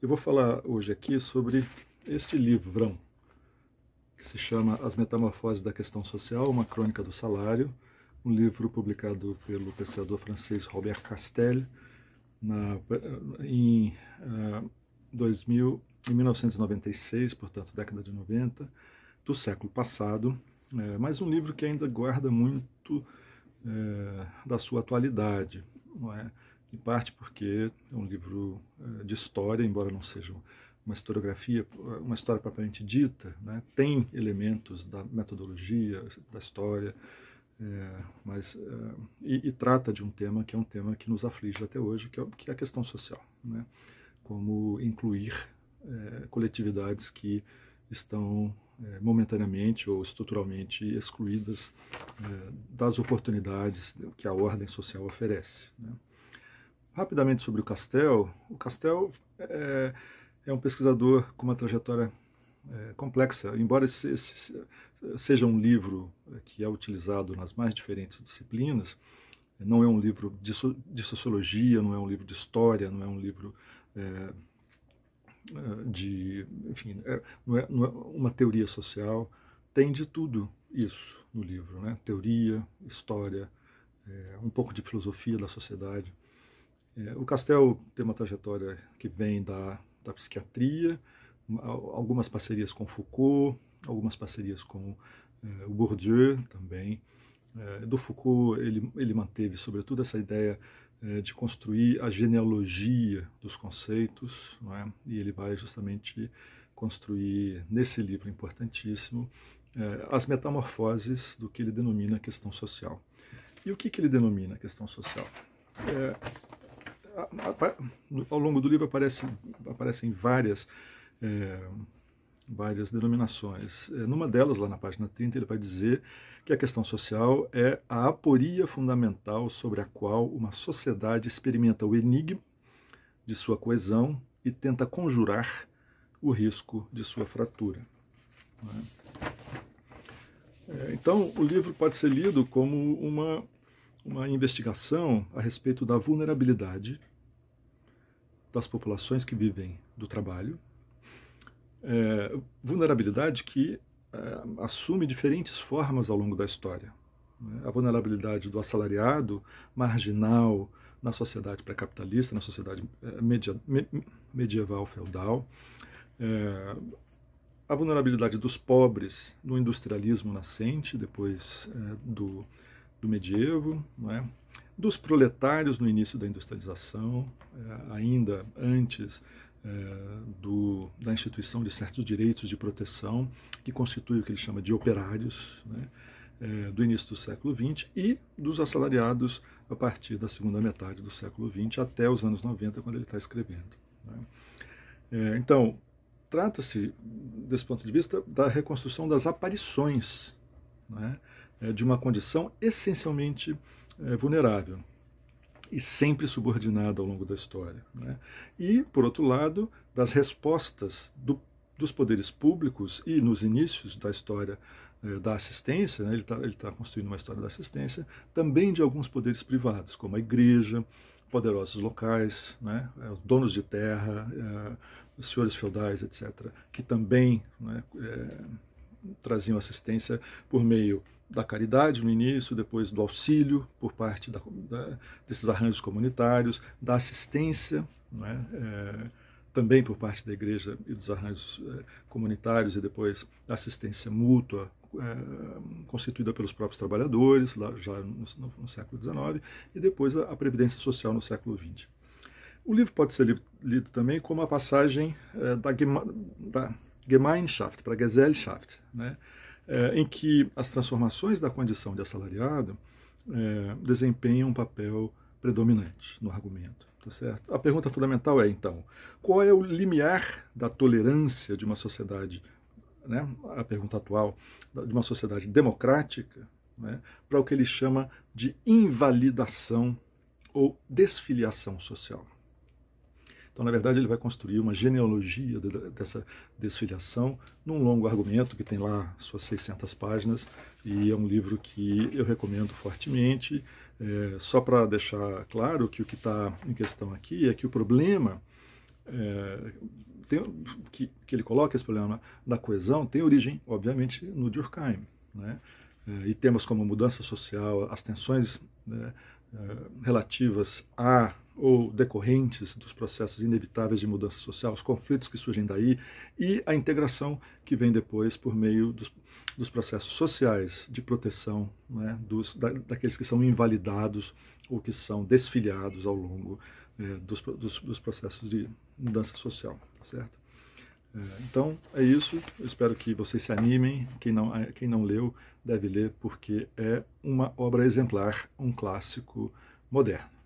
Eu vou falar hoje aqui sobre este livrão, que se chama As Metamorfoses da Questão Social, uma crônica do salário, um livro publicado pelo pesquisador francês Robert Castel na, em, uh, ah, 2000, em 1996, portanto, década de 90, do século passado, é, mas um livro que ainda guarda muito é, da sua atualidade, não é? em parte porque é um livro eh, de história, embora não seja uma historiografia, uma história propriamente dita, né? tem elementos da metodologia, da história, é, mas é, e, e, trata de um tema que é um tema que nos aflige até hoje, que é, que é a questão social, né? como incluir coletividades que estão momentaneamente ou estruturalmente excluídas das oportunidades que a ordem social oferece. Né? Rapidamente sobre o Castel. O Castel é, é um pesquisador com uma trajetória é, complexa, embora esse, esse, seja um livro é, que é utilizado nas mais diferentes disciplinas, não é um livro de, de sociologia, não é um livro de história, não é um livro é, de, enfim, é, não, é, não é uma teoria social, tem de tudo isso no livro, né? Teoria, história, é, um pouco de filosofia da sociedade. É, o Castel tem uma trajetória que vem da, da psiquiatria, algumas parcerias com Foucault, algumas parcerias com é, o Bourdieu também. É, do Foucault, ele, ele manteve, sobretudo, essa ideia é, de construir a genealogia dos conceitos, é? e ele vai justamente construir, nesse livro importantíssimo, é, as metamorfoses do que ele denomina questão social. E o que, que ele denomina questão social? É, ao longo do livro aparecem, aparecem várias, é, várias denominações. É, numa delas, lá na página 30, ele vai dizer que a questão social é a aporia fundamental sobre a qual uma sociedade experimenta o enigma de sua coesão e tenta conjurar o risco de sua fratura. Né? então, o livro pode ser lido como uma uma investigação a respeito da vulnerabilidade das populações que vivem do trabalho, é, vulnerabilidade que é, assume diferentes formas ao longo da história. Né? A vulnerabilidade do assalariado, marginal, na sociedade pré-capitalista, na sociedade é, media, me, medieval feudal, é, a vulnerabilidade dos pobres no industrialismo nascente, depois é, do do medievo, não é? dos proletários no início da industrialização, eh, ainda antes eh, do, da instituição de certos direitos de proteção, que constitui o que ele chama de operários, né? do início do século XX e dos assalariados a partir da segunda metade do século XX até os anos 90, quando ele está escrevendo. Né? então, trata-se, desse ponto de vista, da reconstrução das aparições. Né? É, de uma condição essencialmente é, vulnerável e sempre subordinada ao longo da história. Né? E, por outro lado, das respostas do, dos poderes públicos e nos inícios da história é, da assistência, né? ele está tá construindo uma história da assistência, também de alguns poderes privados, como a igreja, poderosos locais, né? donos de terra, senhores feudais, etc., que também né? traziam assistência por meio da caridade no início, depois do auxílio por parte da, da, desses arranjos comunitários, da assistência, é? é, também por parte da igreja e dos arranjos é, comunitários, e depois da assistência mútua é, constituída pelos próprios trabalhadores, lá já no, no, no século XIX, e depois a, a, Previdência Social no século XX. O livro pode ser lido, lido também como a passagem é, da, da Gemeinschaft para Gesellschaft, né? É, em que as transformações da condição de assalariado é, desempenham um papel predominante no argumento. Tá certo? A pergunta fundamental é, então, qual é o limiar da tolerância de uma sociedade, né, a pergunta atual, de uma sociedade democrática, né, para o que ele chama de invalidação ou desfiliação social? Então, na verdade, ele vai construir uma genealogia dessa desfiliação num longo argumento que tem lá suas 600 páginas e é um livro que eu recomendo fortemente. É, só para deixar claro que o que está em questão aqui é que o problema é, tem, que, que, ele coloca, esse problema da coesão, tem origem, obviamente, no Durkheim. Né? É, e temas como mudança social, as tensões né, é, relativas à ou decorrentes dos processos inevitáveis de mudança social, os conflitos que surgem daí e a integração que vem depois por meio dos, dos processos sociais de proteção né, dos, da, daqueles que são invalidados ou que são desfiliados ao longo é, dos, dos, dos, processos de mudança social, tá certo? É, então é isso. Eu espero que vocês se animem. Quem não é, quem não leu deve ler porque é uma obra exemplar, um clássico moderno.